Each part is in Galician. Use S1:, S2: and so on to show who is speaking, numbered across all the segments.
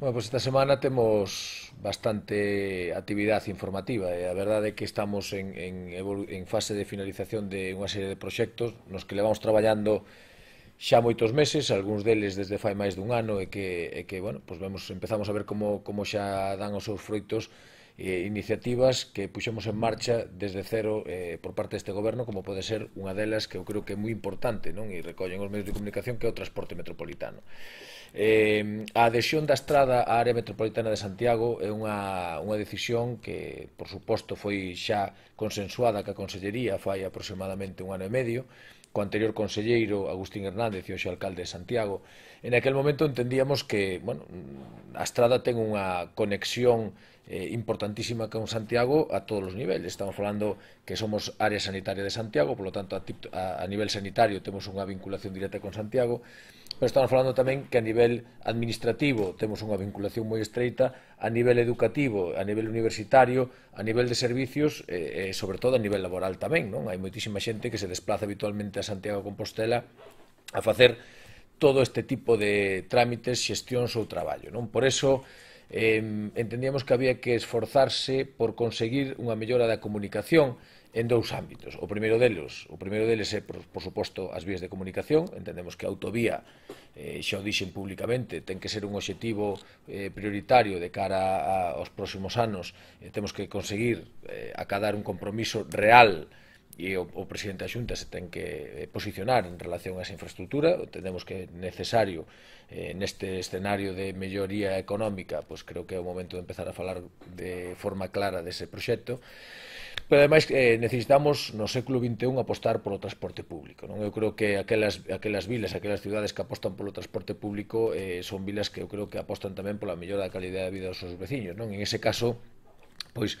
S1: Bueno, pues esta semana temos bastante actividade informativa e eh. a verdade é que estamos en, en, en fase de finalización de unha serie de proxectos nos que levamos traballando xa moitos meses, algúns deles desde fai máis dun ano e que, e que bueno, pois pues vemos, empezamos a ver como, como xa dan os seus froitos eh, iniciativas que puxemos en marcha desde cero eh, por parte deste goberno, como pode ser unha delas que eu creo que é moi importante, non? E recollen os medios de comunicación que é o transporte metropolitano. Eh, a adhesión da estrada á área metropolitana de Santiago é unha, unha decisión que, por suposto, foi xa consensuada que a Consellería fai aproximadamente un ano e medio, co anterior conselleiro Agustín Hernández e o xo alcalde de Santiago. En aquel momento entendíamos que, bueno, a estrada ten unha conexión eh, importantísima con Santiago a todos os niveles. Estamos falando que somos área sanitaria de Santiago, por lo tanto a, a, a nivel sanitario temos unha vinculación directa con Santiago, pero estamos falando tamén que a nivel administrativo temos unha vinculación moi estreita, a nivel educativo, a nivel universitario, a nivel de servicios e, eh, eh, sobre todo a nivel laboral tamén, non? Hai moitísima xente que se desplaza habitualmente a Santiago Compostela a facer todo este tipo de trámites, xestións ou traballo, non? Por eso eh, entendíamos que había que esforzarse por conseguir unha mellora da comunicación en dous ámbitos. O primeiro deles, o primeiro deles é, por, por suposto, as vías de comunicación. Entendemos que a autovía, eh, xa o dixen públicamente, ten que ser un obxectivo eh, prioritario de cara a, aos próximos anos. Eh, temos que conseguir eh, acadar un compromiso real e o, o presidente da Xunta se ten que eh, posicionar en relación a esa infraestructura, tenemos que é necesario eh, neste escenario de melloría económica, pois creo que é o momento de empezar a falar de forma clara dese proxecto, Pero ademais eh, necesitamos no século XXI apostar polo transporte público. Non Eu creo que aquelas, aquelas vilas, aquelas cidades que apostan polo transporte público eh, son vilas que eu creo que apostan tamén pola mellora da calidad de vida dos seus veciños. Non? En ese caso, pois,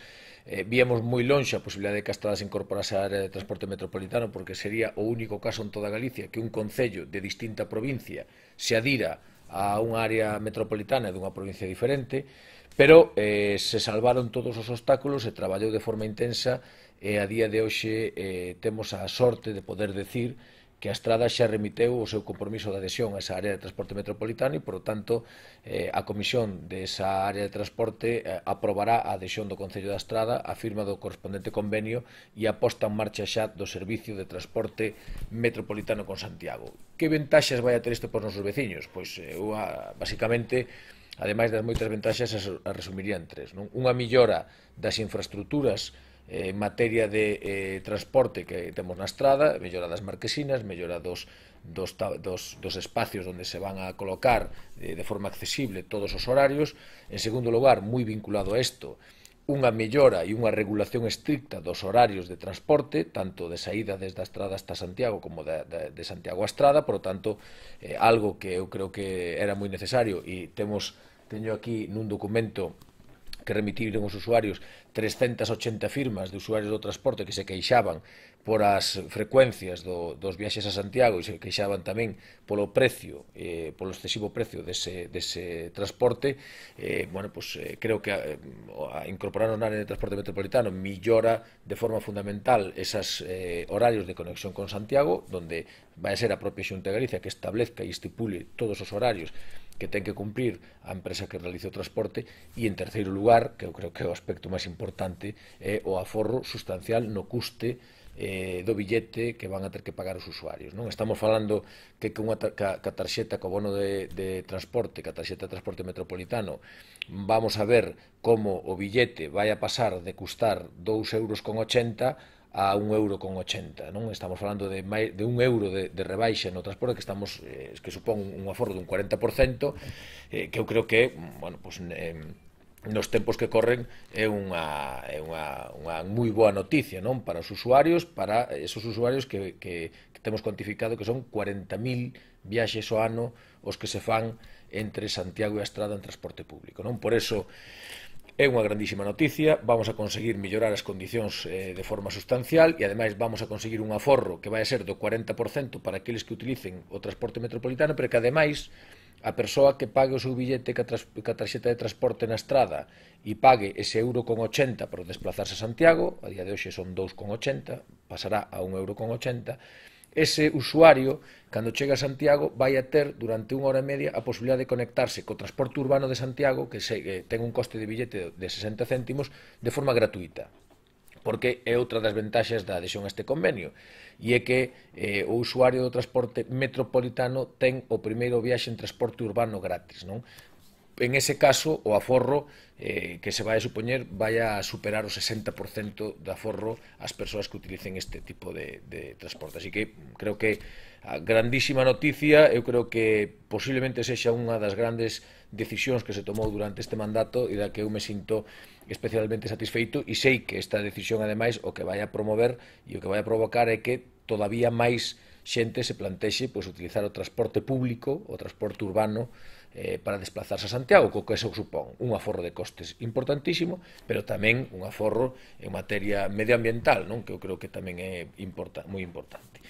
S1: eh, víamos moi lonxe a posibilidade de que a estrada se incorporase a área de transporte metropolitano porque sería o único caso en toda Galicia que un concello de distinta provincia se adira a unha área metropolitana dunha provincia diferente pero eh, se salvaron todos os obstáculos e traballou de forma intensa e a día de hoxe eh, temos a sorte de poder decir que a Estrada xa remiteu o seu compromiso de adhesión a esa área de transporte metropolitano e, por tanto, eh, a Comisión desa área de transporte eh, aprobará a adhesión do Concello da Estrada, a firma do correspondente convenio e a posta en marcha xa do Servicio de Transporte Metropolitano con Santiago. Que ventaxas vai a ter isto para os nosos veciños? Pois, eh, basicamente, ademais das moitas ventaxas, as resumiría en tres. Non? Unha millora das infraestructuras en materia de eh, transporte que temos na estrada, mellora das marquesinas, mellora dos, dos, dos, dos espacios onde se van a colocar eh, de forma accesible todos os horarios. En segundo lugar, moi vinculado a isto, unha mellora e unha regulación estricta dos horarios de transporte, tanto de saída desde a Estrada hasta Santiago como de, de, de Santiago a Estrada, por tanto, eh, algo que eu creo que era moi necesario e temos teño aquí nun documento que remitiron os usuarios 380 firmas de usuarios do transporte que se queixaban por as frecuencias do, dos viaxes a Santiago e se queixaban tamén polo precio, eh, polo excesivo precio dese, dese transporte, eh, bueno, pues, eh, creo que eh, a, a incorporar un área de transporte metropolitano millora de forma fundamental esas eh, horarios de conexión con Santiago, donde vai a ser a propia Xunta de Galicia que establezca e estipule todos os horarios que ten que cumprir a empresa que realice o transporte e en terceiro lugar, que eu creo que é o aspecto máis importante, é o aforro sustancial no custe eh, do billete que van a ter que pagar os usuarios. Non Estamos falando que con a ca, ca tarxeta, co bono de, de transporte, ca tarxeta de transporte metropolitano, vamos a ver como o billete vai a pasar de custar 2,80 euros a un euro con 80, non? Estamos falando de, mai, de un euro de, de rebaixa no transporte que estamos eh, que supón un aforro dun 40%, eh, que eu creo que, bueno, pues, eh, nos tempos que corren é unha, é unha, unha moi boa noticia non para os usuarios, para esos usuarios que, que, que temos cuantificado que son 40.000 viaxes ao ano os que se fan entre Santiago e a Estrada en transporte público. Non Por eso, É unha grandísima noticia, vamos a conseguir mellorar as condicións eh, de forma sustancial e ademais vamos a conseguir un aforro que vai a ser do 40% para aqueles que utilicen o transporte metropolitano, pero que ademais a persoa que pague o seu billete ca, tras, tarxeta de transporte na estrada e pague ese euro con 80 para desplazarse a Santiago, a día de hoxe son 2,80, pasará a 1,80 euro, ese usuario, cando chega a Santiago, vai a ter durante unha hora e media a posibilidade de conectarse co transporte urbano de Santiago, que se, eh, ten un coste de billete de 60 céntimos, de forma gratuita porque é outra das ventaxas da adhesión a este convenio e é que eh, o usuario do transporte metropolitano ten o primeiro viaxe en transporte urbano gratis non en ese caso o aforro eh, que se vai a supoñer vai a superar o 60% de aforro ás persoas que utilicen este tipo de, de transporte. Así que creo que a grandísima noticia, eu creo que posiblemente sexa unha das grandes decisións que se tomou durante este mandato e da que eu me sinto especialmente satisfeito e sei que esta decisión ademais o que vai a promover e o que vai a provocar é que todavía máis xente se plantexe pois, utilizar o transporte público, o transporte urbano, eh, para desplazarse a Santiago, co que eso supón un aforro de costes importantísimo, pero tamén un aforro en materia medioambiental, non que eu creo que tamén é importa, moi importante.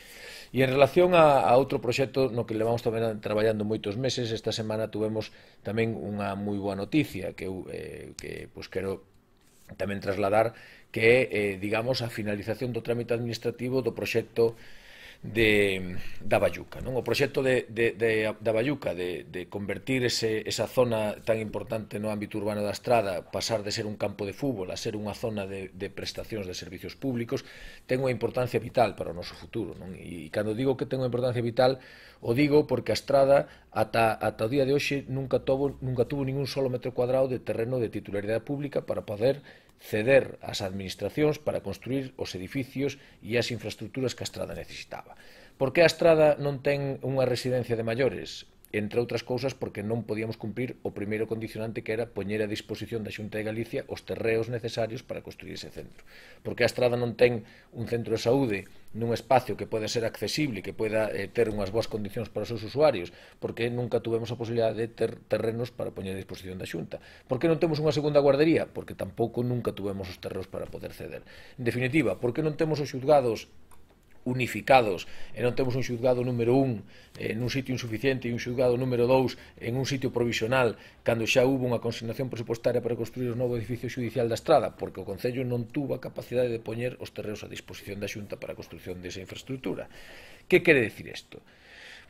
S1: E en relación a, a outro proxecto no que levamos tamén traballando moitos meses, esta semana tuvemos tamén unha moi boa noticia que eu eh, que pois quero tamén trasladar que é, eh, digamos, a finalización do trámite administrativo do proxecto de, da Bayuca. Non? O proxecto de, de, de, da Bayuca de, de convertir ese, esa zona tan importante no ámbito urbano da Estrada, pasar de ser un campo de fútbol a ser unha zona de, de prestacións de servicios públicos, ten unha importancia vital para o noso futuro. Non? E, e cando digo que ten unha importancia vital, o digo porque a Estrada ata, ata o día de hoxe nunca, tobo, nunca tuvo ningún solo metro cuadrado de terreno de titularidade pública para poder ceder ás administracións para construir os edificios e as infraestructuras que a Estrada necesitaba. Por que a Estrada non ten unha residencia de maiores? entre outras cousas porque non podíamos cumprir o primeiro condicionante que era poñer a disposición da Xunta de Galicia os terreos necesarios para construir ese centro. Porque a Estrada non ten un centro de saúde nun espacio que pode ser accesible, que poida eh, ter unhas boas condicións para os seus usuarios, porque nunca tuvemos a posibilidad de ter terrenos para poñer a disposición da Xunta. Por que non temos unha segunda guardería? Porque tampouco nunca tuvemos os terreos para poder ceder. En definitiva, por que non temos os xulgados unificados e non temos un xuzgado número un eh, nun sitio insuficiente e un xuzgado número dous en un sitio provisional cando xa hubo unha consignación presupostaria para construir o novo edificio judicial da Estrada porque o Concello non tuvo a capacidade de poñer os terreos a disposición da Xunta para a construcción desa infraestructura. Que quere decir isto?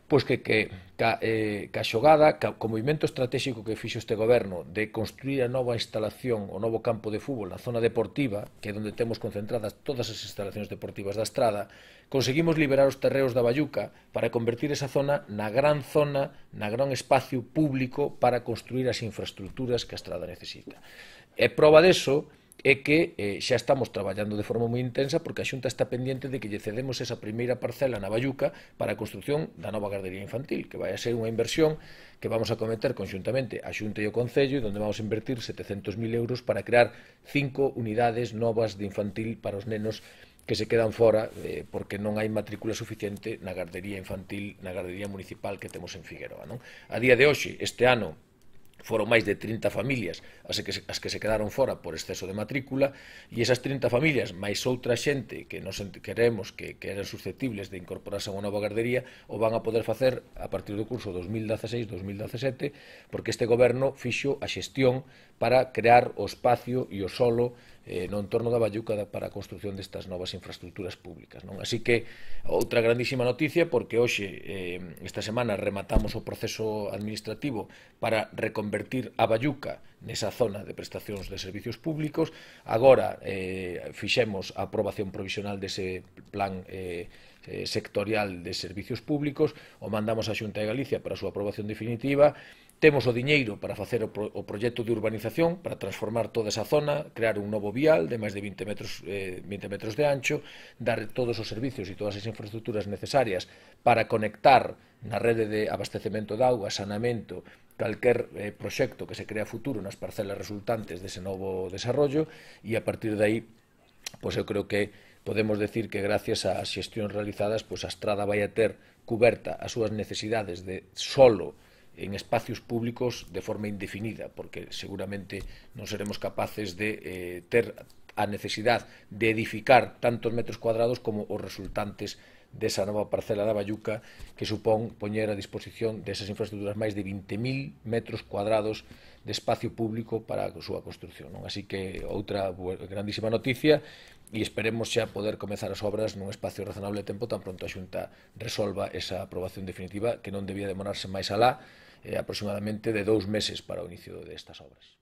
S1: pois que, que ca, eh, ca xogada, ca, co movimento estratégico que fixo este goberno de construir a nova instalación, o novo campo de fútbol na zona deportiva, que é onde temos concentradas todas as instalacións deportivas da Estrada, conseguimos liberar os terreos da Bayuca para convertir esa zona na gran zona, na gran espacio público para construir as infraestructuras que a Estrada necesita. E prova deso é que eh, xa estamos traballando de forma moi intensa porque a Xunta está pendiente de que lle cedemos esa primeira parcela na Bayuca para a construción da nova gardería infantil, que vai a ser unha inversión que vamos a cometer conxuntamente a Xunta e o Concello e onde vamos a invertir 700.000 euros para crear cinco unidades novas de infantil para os nenos que se quedan fora eh, porque non hai matrícula suficiente na gardería infantil, na gardería municipal que temos en Figueroa. Non? A día de hoxe, este ano, foron máis de 30 familias as que, se, as que se quedaron fora por exceso de matrícula e esas 30 familias máis outra xente que nos queremos que, que eran susceptibles de incorporarse a unha nova gardería o van a poder facer a partir do curso 2016-2017 porque este goberno fixo a xestión para crear o espacio e o solo eh, no entorno da Valluca para a construción destas novas infraestructuras públicas. Non? Así que outra grandísima noticia porque hoxe eh, esta semana rematamos o proceso administrativo para reconvertir a Valluca nesa zona de prestacións de servicios públicos. Agora eh, fixemos a aprobación provisional dese plan eh, eh sectorial de servicios públicos, o mandamos a Xunta de Galicia para a súa aprobación definitiva Temos o diñeiro para facer o, pro, o proxecto de urbanización, para transformar toda esa zona, crear un novo vial de máis de 20 metros, eh, 20 metros de ancho, dar todos os servicios e todas as infraestructuras necesarias para conectar na rede de abastecemento de auga, sanamento, calquer eh, proxecto que se crea futuro nas parcelas resultantes dese novo desarrollo e a partir de aí pois eu creo que podemos decir que gracias ás xestións realizadas pois a estrada vai a ter coberta as súas necesidades de solo en espacios públicos de forma indefinida, porque seguramente non seremos capaces de eh, ter a necesidade de edificar tantos metros cuadrados como os resultantes desa nova parcela da Bayuca que supón poñer a disposición desas infraestructuras máis de 20.000 metros cuadrados de espacio público para a súa construcción. Non? Así que outra grandísima noticia e esperemos xa poder comezar as obras nun espacio razonable de tempo tan pronto a Xunta resolva esa aprobación definitiva que non debía demorarse máis alá eh, aproximadamente de dous meses para o inicio destas obras.